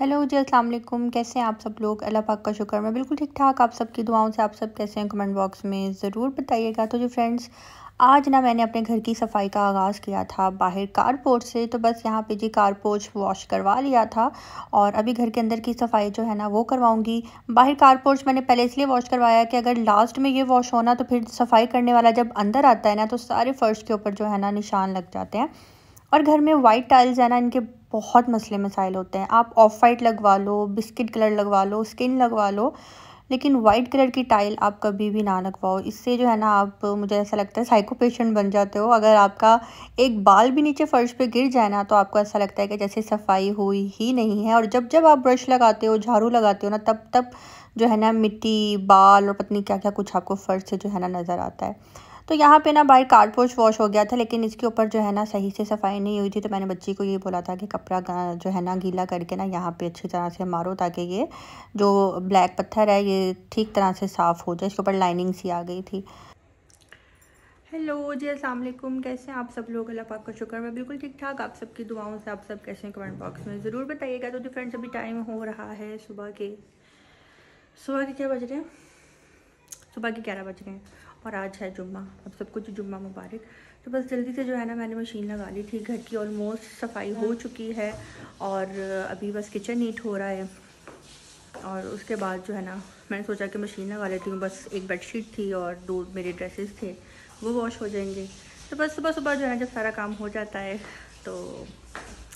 Hello जी अस्सलाम वालेकुम कैसे हैं आप सब लोग अल्लाह पाक का शुक्र मैं बिल्कुल ठीक ठाक आप सबकी दुआओं से आप सब कैसे हैं कमेंट बॉक्स में ज़रूर बताइएगा तो जी फ्रेंड्स आज ना मैंने अपने घर की सफाई का आगाज़ किया था बाहर कारपोर्ट से तो बस यहाँ पे जी कारपोच वॉश करवा लिया था और अभी घर के अंदर की सफाई जो है ना वो करवाऊँगी बाहर कारपोच मैंने पहले इसलिए वॉश करवाया कि अगर लास्ट में ये वॉश होना तो फिर सफाई करने वाला जब अंदर आता है ना तो सारे फर्श के ऊपर जो है ना निशान लग जाते हैं और घर में वाइट टाइल्स है ना इनके बहुत मसले मसाइल होते हैं आप ऑफ वाइट लगवा लो बिस्किट कलर लगवा लो स्किन लगवा लो लेकिन वाइट कलर की टाइल आप कभी भी ना लगवाओ इससे जो है ना आप मुझे ऐसा लगता है साइको पेशेंट बन जाते हो अगर आपका एक बाल भी नीचे फ़र्श पे गिर जाए ना तो आपको ऐसा लगता है कि जैसे सफाई हुई ही नहीं है और जब जब आप ब्रश लगाते हो झाड़ू लगाते हो ना तब तब जो है ना मिट्टी बाल और पत्नी क्या क्या कुछ आपको फ़र्श से जो है ना नज़र आता है तो यहाँ पे ना बाहर कारपोच वॉश हो गया था लेकिन इसके ऊपर जो है ना सही से सफाई नहीं हुई थी तो मैंने बच्ची को ये बोला था कि कपड़ा जो है ना गीला करके ना यहाँ पे अच्छी तरह से मारो ताकि ये जो ब्लैक पत्थर है ये ठीक तरह से साफ़ हो जाए इसके ऊपर लाइनिंग सी आ गई थी हेलो जी असलम कैसे हैं आप सब लोग अल्लाह पाक का शुक्र मैं बिल्कुल ठीक ठाक आप सबकी दुआओं से आप सब कैसे हैं कमेंट बॉक्स में ज़रूर बताइएगा तो फ्रेंड्स अभी टाइम हो रहा है सुबह के सुबह के क्या बज रहे हैं सुबह के ग्यारह बज रहे हैं और आज है जुम्मा अब सब कुछ जुम्मा मुबारक तो बस जल्दी से जो है ना मैंने मशीन लगा ली थी घर की ऑलमोस्ट सफाई हो हम्म। चुकी है और अभी बस किचन नीट हो रहा है और उसके बाद जो है ना मैंने सोचा कि मशीन लगा लेती हूँ बस एक बेडशीट थी और दो मेरे ड्रेसेस थे वो वॉश हो जाएंगे तो बस सुबह सुबह जो है ना जब सारा काम हो जाता है तो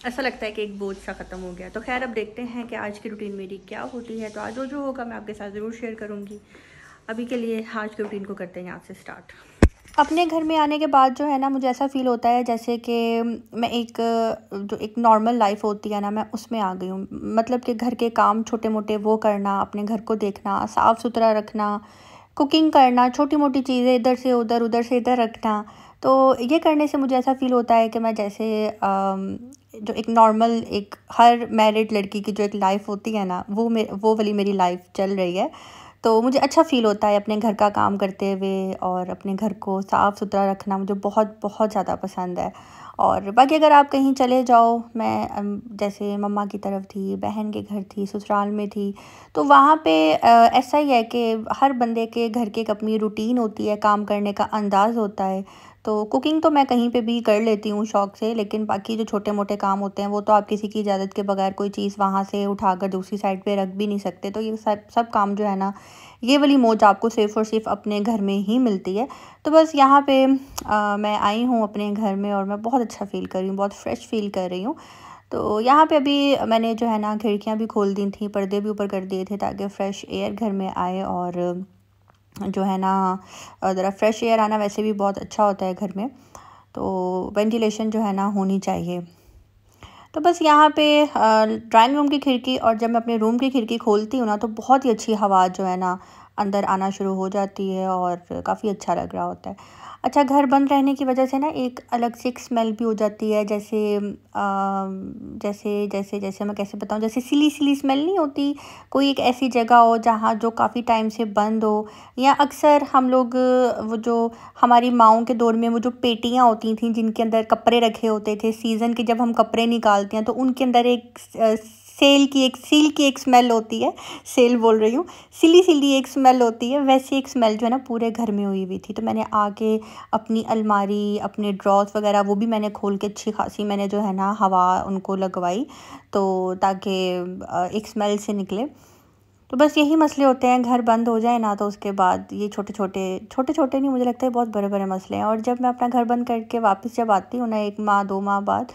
ऐसा लगता है कि एक बोझ सा ख़त्म हो गया तो खैर अब देखते हैं कि आज की रूटीन मेरी क्या होती है तो आज जो जो होगा मैं आपके साथ ज़रूर शेयर करूँगी अभी के लिए आज के रूटीन को करते हैं यहाँ से स्टार्ट अपने घर में आने के बाद जो है ना मुझे ऐसा फील होता है जैसे कि मैं एक जो एक नॉर्मल लाइफ होती है ना मैं उसमें आ गई हूँ मतलब कि घर के काम छोटे मोटे वो करना अपने घर को देखना साफ़ सुथरा रखना कुकिंग करना छोटी मोटी चीज़ें इधर से उधर उधर से इधर रखना तो ये करने से मुझे ऐसा फील होता है कि मैं जैसे जो एक नॉर्मल एक हर मैरिड लड़की की जो एक लाइफ होती है ना वो मे वो वाली मेरी लाइफ चल रही है तो मुझे अच्छा फील होता है अपने घर का काम करते हुए और अपने घर को साफ़ सुथरा रखना मुझे बहुत बहुत ज़्यादा पसंद है और बाकी अगर आप कहीं चले जाओ मैं जैसे मम्मा की तरफ थी बहन के घर थी ससुराल में थी तो वहाँ पे ऐसा ही है कि हर बंदे के घर की एक अपनी रूटीन होती है काम करने का अंदाज़ होता है तो कुकिंग तो मैं कहीं पे भी कर लेती हूँ शौक़ से लेकिन बाकी जो छोटे मोटे काम होते हैं वो तो आप किसी की इजाज़त के बगैर कोई चीज़ वहाँ से उठाकर दूसरी साइड पे रख भी नहीं सकते तो ये सब सब काम जो है ना ये वाली मौज आपको सिर्फ और सिर्फ अपने घर में ही मिलती है तो बस यहाँ पे आ, मैं आई हूँ अपने घर में और मैं बहुत अच्छा फील कर रही हूँ बहुत फ्रेश फील कर रही हूँ तो यहाँ पे अभी मैंने जो है ना खिड़कियाँ भी खोल दी थी पर्दे भी ऊपर कर दिए थे ताकि फ़्रेश एयर घर में आए और जो है ना ज़रा फ्रेश एयर आना वैसे भी बहुत अच्छा होता है घर में तो वेंटिलेशन जो है ना होनी चाहिए तो बस यहाँ पे ड्राइंग रूम की खिड़की और जब मैं अपने रूम की खिड़की खोलती हूँ ना तो बहुत ही अच्छी हवा जो है ना अंदर आना शुरू हो जाती है और काफ़ी अच्छा लग रहा होता है अच्छा घर बंद रहने की वजह से ना एक अलग सी एक स्मेल भी हो जाती है जैसे आ, जैसे जैसे जैसे मैं कैसे बताऊँ जैसे सिली सिली स्मेल नहीं होती कोई एक ऐसी जगह हो जहाँ जो काफ़ी टाइम से बंद हो या अक्सर हम लोग वो जो हमारी माओ के दौर में वो जो पेटियाँ होती थी जिनके अंदर कपड़े रखे होते थे सीज़न के जब हम कपड़े निकालते हैं तो उनके अंदर एक सेल की एक सील की एक स्मेल होती है सेल बोल रही हूँ सिली सिली एक स्मेल होती है वैसी एक स्मेल जो है ना पूरे घर में हुई हुई थी तो मैंने आके अपनी अलमारी अपने ड्रॉस वगैरह वो भी मैंने खोल के अच्छी खासी मैंने जो है ना हवा उनको लगवाई तो ताकि एक स्मेल से निकले तो बस यही मसले होते हैं घर बंद हो जाए ना तो उसके बाद ये छोटे छोटे छोटे छोटे नहीं मुझे लगता है बहुत बड़े बड़े मसले हैं और जब मैं अपना घर बंद करके वापस जब आती हूँ ना एक माह दो माह बाद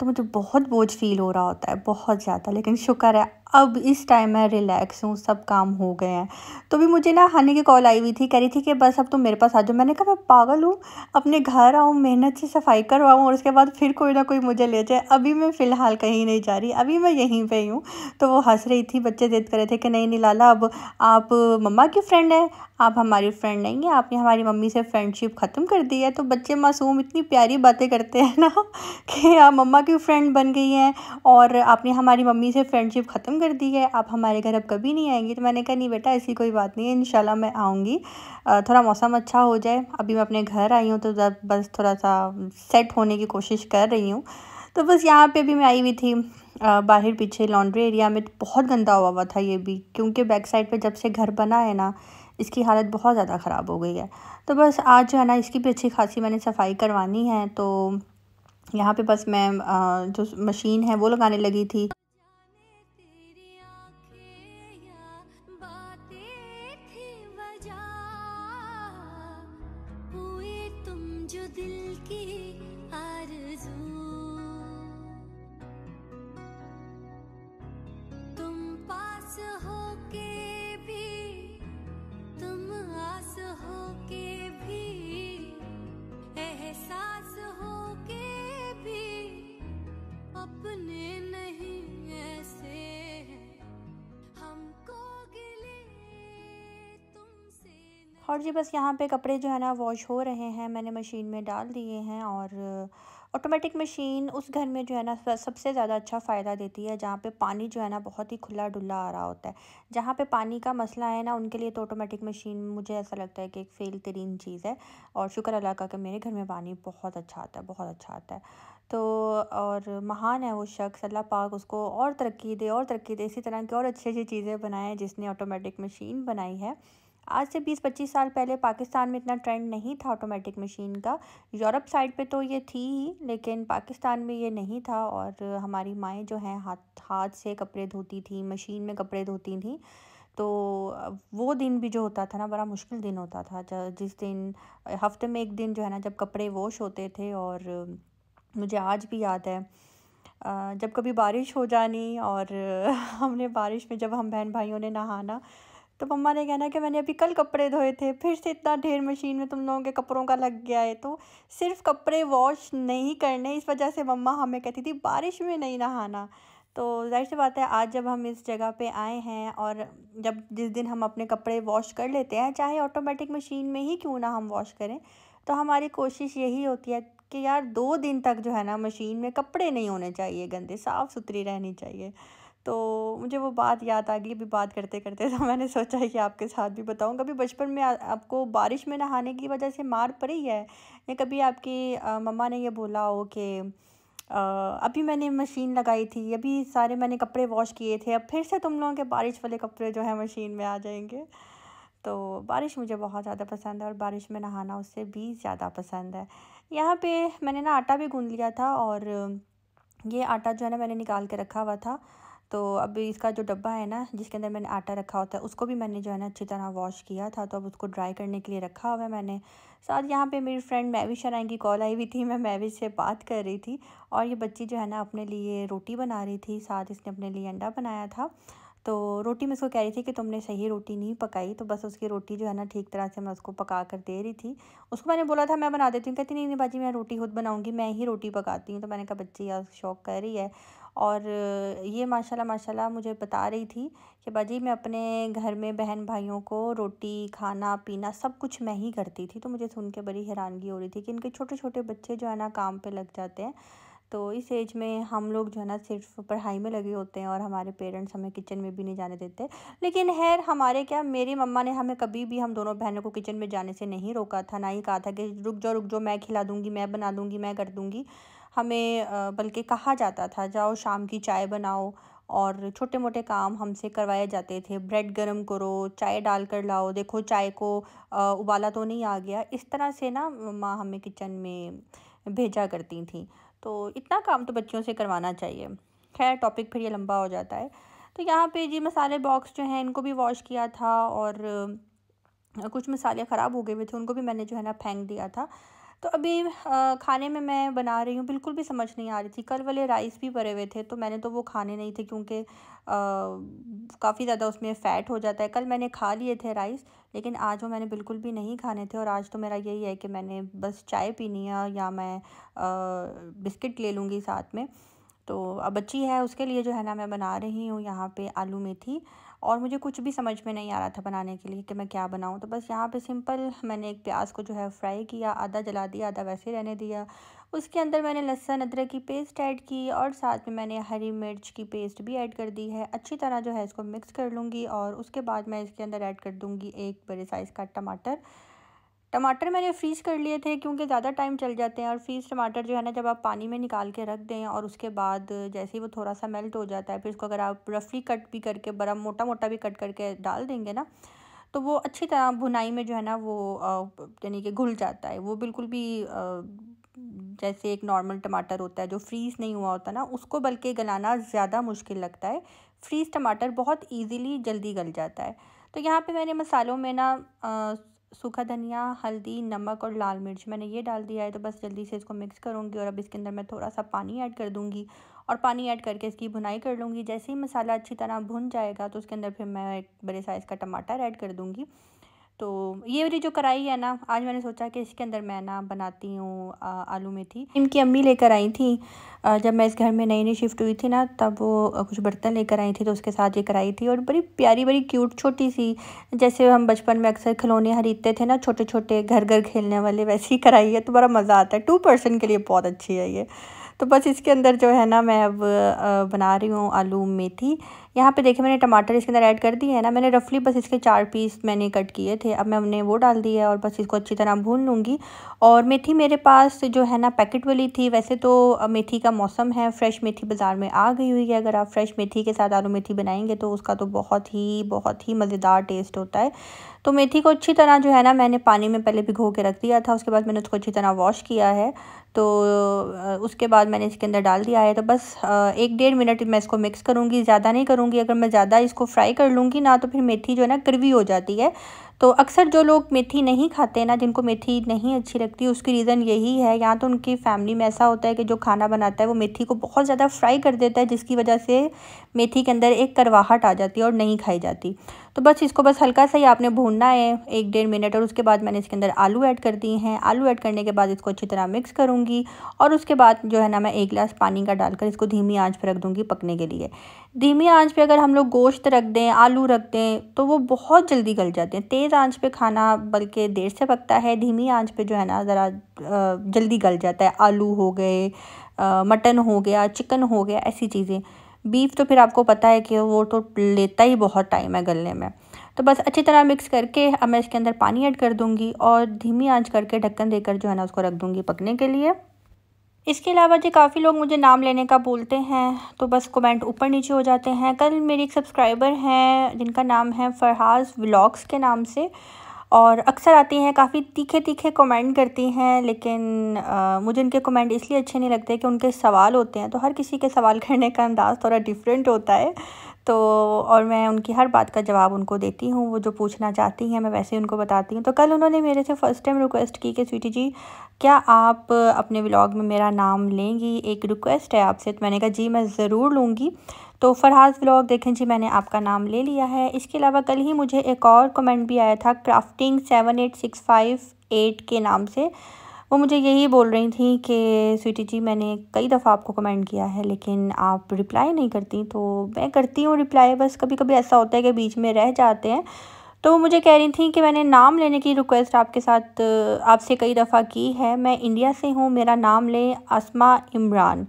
तो मुझे बहुत बोझ फील हो रहा होता है बहुत ज़्यादा लेकिन शुक्र है अब इस टाइम मैं रिलैक्स हूँ सब काम हो गए हैं तो भी मुझे ना हनी की कॉल आई हुई थी कह रही थी कि बस अब तुम तो मेरे पास आ जाओ मैंने कहा मैं पागल हूँ अपने घर आऊँ मेहनत से सफाई करवाऊँ और उसके बाद फिर कोई ना कोई मुझे ले जाए अभी मैं फ़िलहाल कहीं नहीं जा रही अभी मैं यहीं पर ही हूँ तो वो हंस रही थी बच्चे जिद रहे थे कि नहीं नहीं लाला अब आप मम्मा की फ़्रेंड है आप हमारी फ्रेंड नहीं है आपने हमारी मम्मी से फ्रेंडशिप ख़त्म कर दी है तो बच्चे मासूम इतनी प्यारी बातें करते हैं ना कि आप मम्मा की फ़्रेंड बन गई हैं और आपने हमारी मम्मी से फ्रेंडशिप ख़त्म कर दी है आप हमारे घर अब कभी नहीं आएंगी तो मैंने कहा नहीं बेटा ऐसी कोई बात नहीं है इन मैं आऊँगी थोड़ा मौसम अच्छा हो जाए अभी मैं अपने घर आई हूँ तो बस थोड़ा सा सेट होने की कोशिश कर रही हूँ तो बस यहाँ पे भी मैं आई हुई थी आ, बाहर पीछे लॉन्ड्री एरिया में तो बहुत गंदा हुआ हुआ था ये भी क्योंकि बैक साइड पे जब से घर बना है ना इसकी हालत बहुत ज़्यादा ख़राब हो गई है तो बस आज जो है ना इसकी भी अच्छी खासी मैंने सफाई करवानी है तो यहाँ पे बस मैं जो मशीन है वो लगाने लगी थी और जी बस यहाँ पे कपड़े जो है ना वॉश हो रहे हैं मैंने मशीन में डाल दिए हैं और ऑटोमेटिक मशीन उस घर में जो है ना सबसे ज़्यादा अच्छा फ़ायदा देती है जहाँ पे पानी जो है ना बहुत ही खुला डुल्ला आ रहा होता है जहाँ पे पानी का मसला है ना उनके लिए तो ऑटोमेटिक मशीन मुझे ऐसा लगता है कि एक फ़ेल तरीन चीज़ है और शुक्र अल्लाह का कि मेरे घर में पानी बहुत अच्छा आता है बहुत अच्छा आता है तो और महान है वो शख्स अल्लाह पाक उसको और तरक्की दे और तरक्की दे इसी तरह की और अच्छी अच्छी चीज़ें बनाएँ जिसने ऑटोमेटिक मशीन बनाई है आज से 20-25 साल पहले पाकिस्तान में इतना ट्रेंड नहीं था ऑटोमेटिक मशीन का यूरोप साइड पे तो ये थी ही लेकिन पाकिस्तान में ये नहीं था और हमारी माएँ जो हैं हाथ हाथ से कपड़े धोती थी मशीन में कपड़े धोती थी तो वो दिन भी जो होता था ना बड़ा मुश्किल दिन होता था जिस दिन हफ्ते में एक दिन जो है ना जब कपड़े वॉश होते थे और मुझे आज भी याद है जब कभी बारिश हो जानी और हमने बारिश में जब हम बहन भाइयों ने नहाना तो मम्मा ने कहना कि मैंने अभी कल कपड़े धोए थे फिर से इतना ढेर मशीन में तुम लोगों के कपड़ों का लग गया है तो सिर्फ कपड़े वॉश नहीं करने इस वजह से मम्मा हमें कहती थी बारिश में नहीं नहाना तो जाहिर सी बात है आज जब हम इस जगह पे आए हैं और जब जिस दिन हम अपने कपड़े वॉश कर लेते हैं चाहे ऑटोमेटिक मशीन में ही क्यों ना हम वॉश करें तो हमारी कोशिश यही होती है कि यार दो दिन तक जो है ना मशीन में कपड़े नहीं होने चाहिए गंदे साफ़ सुथरी रहनी चाहिए तो मुझे वो बात याद आ गई अभी बात करते करते तो मैंने सोचा कि आपके साथ भी बताऊँ कभी बचपन में आपको बारिश में नहाने की वजह से मार पड़ी है या कभी आपकी मम्मा ने ये बोला हो कि अभी मैंने मशीन लगाई थी अभी सारे मैंने कपड़े वॉश किए थे अब फिर से तुम लोगों के बारिश वाले कपड़े जो है मशीन में आ जाएंगे तो बारिश मुझे बहुत ज़्यादा पसंद है और बारिश में नहाना उससे भी ज़्यादा पसंद है यहाँ पे मैंने ना आटा भी गूँध लिया था और ये आटा जो है ना मैंने निकाल के रखा हुआ था तो अब इसका जो डब्बा है ना जिसके अंदर मैंने आटा रखा होता है उसको भी मैंने जो है ना अच्छी तरह वॉश किया था तो अब उसको ड्राई करने के लिए रखा हुआ है मैंने साथ यहाँ पे मेरी फ्रेंड मैविश शराय की कॉल आई हुई थी मैं मैविश से बात कर रही थी और ये बच्ची जो है ना अपने लिए रोटी बना रही थी साथ इसने अपने लिए अंडा बनाया था तो रोटी मैं उसको कह रही थी कि तुमने सही रोटी नहीं पकाई तो बस उसकी रोटी जो है ना ठीक तरह से मैं उसको पका कर दे रही थी उसको मैंने बोला था मैं बना देती हूँ कहती नहीं नहीं बाजी मैं रोटी खुद बनाऊँगी मैं ही रोटी पकाती हूँ तो मैंने कहा बच्ची यार शौक कर रही है और ये माशाल्लाह माशाल्लाह मुझे बता रही थी कि बाजी मैं अपने घर में बहन भाइयों को रोटी खाना पीना सब कुछ मैं ही करती थी तो मुझे सुन के बड़ी हैरानगी हो रही थी कि इनके छोटे छोटे बच्चे जो है ना काम पर लग जाते हैं तो इस एज में हम लोग जो है ना सिर्फ पढ़ाई में लगे होते हैं और हमारे पेरेंट्स हमें किचन में भी नहीं जाने देते लेकिन खैर हमारे क्या मेरी मम्मा ने हमें कभी भी हम दोनों बहनों को किचन में जाने से नहीं रोका था ना ही कहा था कि रुक जाओ रुक जाओ मैं खिला दूँगी मैं बना दूँगी मैं कर दूँगी हमें बल्कि कहा जाता था जाओ शाम की चाय बनाओ और छोटे मोटे काम हमसे करवाए जाते थे ब्रेड गरम करो चाय डाल कर लाओ देखो चाय को उबाला तो नहीं आ गया इस तरह से ना माँ हमें किचन में भेजा करती थी तो इतना काम तो बच्चों से करवाना चाहिए खैर टॉपिक फिर ये लंबा हो जाता है तो यहाँ पे जी मसाले बॉक्स जो हैं इनको भी वॉश किया था और कुछ मसाले ख़राब हो गए हुए थे उनको भी मैंने जो है ना फेंक दिया था तो अभी खाने में मैं बना रही हूँ बिल्कुल भी समझ नहीं आ रही थी कल वाले राइस भी भरे हुए थे तो मैंने तो वो खाने नहीं थे क्योंकि काफ़ी ज़्यादा उसमें फ़ैट हो जाता है कल मैंने खा लिए थे राइस लेकिन आज वो मैंने बिल्कुल भी नहीं खाने थे और आज तो मेरा यही है कि मैंने बस चाय पीनी है या मैं बिस्किट ले लूँगी साथ में तो अब अच्छी है उसके लिए जो है ना मैं बना रही हूँ यहाँ पे आलू मेथी और मुझे कुछ भी समझ में नहीं आ रहा था बनाने के लिए कि मैं क्या बनाऊँ तो बस यहाँ पे सिंपल मैंने एक प्याज को जो है फ्राई किया आधा जला दिया आधा वैसे रहने दिया उसके अंदर मैंने लहसन अदरक की पेस्ट ऐड की और साथ में मैंने हरी मिर्च की पेस्ट भी ऐड कर दी है अच्छी तरह जो है इसको मिक्स कर लूँगी और उसके बाद मैं इसके अंदर ऐड कर दूँगी एक बड़े साइज़ का टमाटर टमाटर मैंने फ्रीज़ कर लिए थे क्योंकि ज़्यादा टाइम चल जाते हैं और फ्रीज़ टमाटर जो है ना जब आप पानी में निकाल के रख दें और उसके बाद जैसे ही वो थोड़ा सा मेल्ट हो जाता है फिर उसको अगर आप रफली कट भी करके बड़ा मोटा मोटा भी कट करके डाल देंगे ना तो वो अच्छी तरह भुनाई में जो है ना वो यानी कि घुल जाता है वो बिल्कुल भी जैसे एक नॉर्मल टमाटर होता है जो फ्रीज़ नहीं हुआ होता ना उसको बल्कि गलाना ज़्यादा मुश्किल लगता है फ्रीज़ टमाटर बहुत इजीली जल्दी गल जाता है तो यहाँ पे मैंने मसालों में ना सूखा धनिया हल्दी नमक और लाल मिर्च मैंने ये डाल दिया है तो बस जल्दी से इसको मिक्स करूँगी और अब इसके अंदर मैं थोड़ा सा पानी ऐड कर दूँगी और पानी ऐड करके इसकी भुनाई कर लूँगी जैसे ही मसाला अच्छी तरह भुन जाएगा तो उसके अंदर फिर मैं एक बड़े साइज़ का टमाटर ऐड कर दूँगी तो ये मेरी जो कढ़ाई है ना आज मैंने सोचा कि इसके अंदर मैं ना बनाती हूँ आलू मेथी इनकी अम्मी लेकर आई थी जब मैं इस घर में नई नई शिफ्ट हुई थी ना तब वो कुछ बर्तन लेकर आई थी तो उसके साथ ये कराई थी और बड़ी प्यारी बड़ी क्यूट छोटी सी जैसे हम बचपन में अक्सर खिलौने खरीदते थे ना छोटे छोटे घर घर खेलने वाले वैसी ही कराई है तो बड़ा मज़ा आता है टू पर्सन के लिए बहुत अच्छी है ये तो बस इसके अंदर जो है ना मैं अब बना रही हूँ आलू मेथी यहाँ पे देखिए मैंने टमाटर इसके अंदर ऐड कर दिए है ना मैंने रफली बस इसके चार पीस मैंने कट किए थे अब मैं हमने वो डाल दिया है और बस इसको अच्छी तरह भून लूँगी और मेथी मेरे पास जो है ना पैकेट वाली थी वैसे तो मेथी का मौसम है फ्रेश मेथी बाज़ार में आ गई हुई है अगर आप फ्रेश मेथी के साथ आलू मेथी बनाएंगे तो उसका तो बहुत ही बहुत ही मज़ेदार टेस्ट होता है तो मेथी को अच्छी तरह जो है ना मैंने पानी में पहले भिगो के रख दिया था उसके बाद मैंने उसको अच्छी तरह वॉश किया है तो उसके बाद मैंने इसके अंदर डाल दिया है तो बस एक डेढ़ मिनट मैं इसको मिक्स करूँगी ज़्यादा नहीं करूँगी लूँगी अगर मैं ज़्यादा इसको फ्राई कर लूँगी ना तो फिर मेथी जो है ना कड़वी हो जाती है तो अक्सर जो लोग मेथी नहीं खाते ना जिनको मेथी नहीं अच्छी लगती उसकी रीज़न यही है या तो उनकी फैमिली में ऐसा होता है कि जो खाना बनाता है वो मेथी को बहुत ज़्यादा फ्राई कर देता है जिसकी वजह से मेथी के अंदर एक करवाहट आ जाती है और नहीं खाई जाती तो बस इसको बस हल्का सा ही आपने भूनना है एक डेढ़ मिनट और उसके बाद मैंने इसके अंदर आलू ऐड कर दिए हैं आलू ऐड करने के बाद इसको अच्छी तरह मिक्स करूँगी और उसके बाद जो है ना मैं एक गिलास पानी का डालकर इसको धीमी आंच पर रख दूँगी पकने के लिए धीमी आंच पर अगर हम लोग गोश्त रख दें आलू रख दें तो वो बहुत जल्दी गल जाते हैं तेज़ तेज़ आंच पे खाना बल्कि देर से पकता है धीमी आंच पे जो है ना ज़रा जल्दी गल जाता है आलू हो गए मटन हो गया चिकन हो गया ऐसी चीज़ें बीफ तो फिर आपको पता है कि वो तो लेता ही बहुत टाइम है गलने में तो बस अच्छी तरह मिक्स करके अब मैं इसके अंदर पानी ऐड कर दूंगी और धीमी आंच करके ढक्कन देकर जो है ना उसको रख दूंगी पकने के लिए इसके अलावा जो काफ़ी लोग मुझे नाम लेने का बोलते हैं तो बस कमेंट ऊपर नीचे हो जाते हैं कल मेरी एक सब्सक्राइबर हैं जिनका नाम है फरहाज व्लॉग्स के नाम से और अक्सर आती हैं काफ़ी तीखे तीखे कमेंट करती हैं लेकिन आ, मुझे उनके कमेंट इसलिए अच्छे नहीं लगते कि उनके सवाल होते हैं तो हर किसी के सवाल करने का अंदाज़ थोड़ा डिफरेंट होता है तो और मैं उनकी हर बात का जवाब उनको देती हूँ वो जो पूछना चाहती हैं मैं वैसे ही उनको बताती हूँ तो कल उन्होंने मेरे से फ़र्स्ट टाइम रिक्वेस्ट की कि स्वीटी जी क्या आप अपने व्लॉग में मेरा नाम लेंगी एक रिक्वेस्ट है आपसे तो मैंने कहा जी मैं ज़रूर लूँगी तो फरहाज व्लॉग देखें जी मैंने आपका नाम ले लिया है इसके अलावा कल ही मुझे एक और कमेंट भी आया था crafting seven eight six five eight के नाम से वो मुझे यही बोल रही थी कि स्वीटी जी मैंने कई दफ़ा आपको कमेंट किया है लेकिन आप रिप्लाई नहीं करती तो मैं करती हूँ रिप्लाई बस कभी कभी ऐसा होता है कि बीच में रह जाते हैं तो वो मुझे कह रही थी कि मैंने नाम लेने की रिक्वेस्ट आपके साथ आपसे कई दफ़ा की है मैं इंडिया से हूँ मेरा नाम लें आसमा इमरान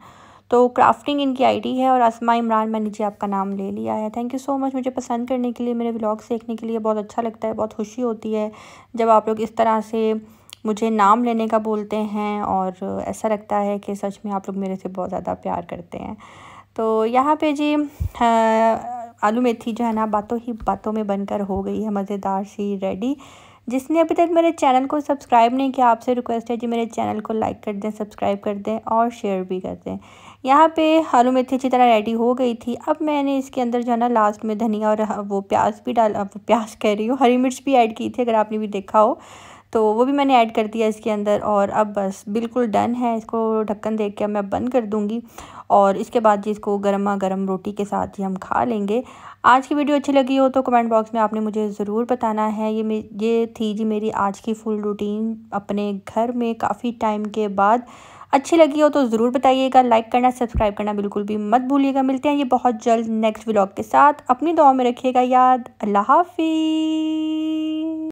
तो क्राफ्टिंग इनकी आईडी है और आसमा इमरान मैंने जी आपका नाम ले लिया है थैंक यू सो मच मुझे पसंद करने के लिए मेरे ब्लॉग्स देखने के लिए बहुत अच्छा लगता है बहुत खुशी होती है जब आप लोग इस तरह से मुझे नाम लेने का बोलते हैं और ऐसा लगता है कि सच में आप लोग मेरे से बहुत ज़्यादा प्यार करते हैं तो यहाँ पे जी आलू मेथी जो है ना बातों ही बातों में बनकर हो गई है मज़ेदार सी रेडी जिसने अभी तक मेरे चैनल को सब्सक्राइब नहीं किया आपसे रिक्वेस्ट है जी मेरे चैनल को लाइक कर दें सब्सक्राइब कर दें और शेयर भी कर दें यहाँ पे आलू मेथी अच्छी तरह रेडी हो गई थी अब मैंने इसके अंदर जो है ना लास्ट में धनिया और वो प्याज भी डाल वो प्याज कह रही हूँ हरी मिर्च भी ऐड की थी अगर आपने भी देखा हो तो वो भी मैंने ऐड कर दिया इसके अंदर और अब बस बिल्कुल डन है इसको ढक्कन दे के अब मैं बंद कर दूँगी और इसके बाद जी इसको गर्मा गर्म रोटी के साथ ही हम खा लेंगे आज की वीडियो अच्छी लगी हो तो कमेंट बॉक्स में आपने मुझे ज़रूर बताना है ये ये थी जी मेरी आज की फुल रूटीन अपने घर में काफ़ी टाइम के बाद अच्छी लगी हो तो ज़रूर बताइएगा लाइक करना सब्सक्राइब करना बिल्कुल भी मत भूलिएगा मिलते हैं ये बहुत जल्द नेक्स्ट व्लॉग के साथ अपनी दुआ में रखिएगा याद अल्लाह हाफि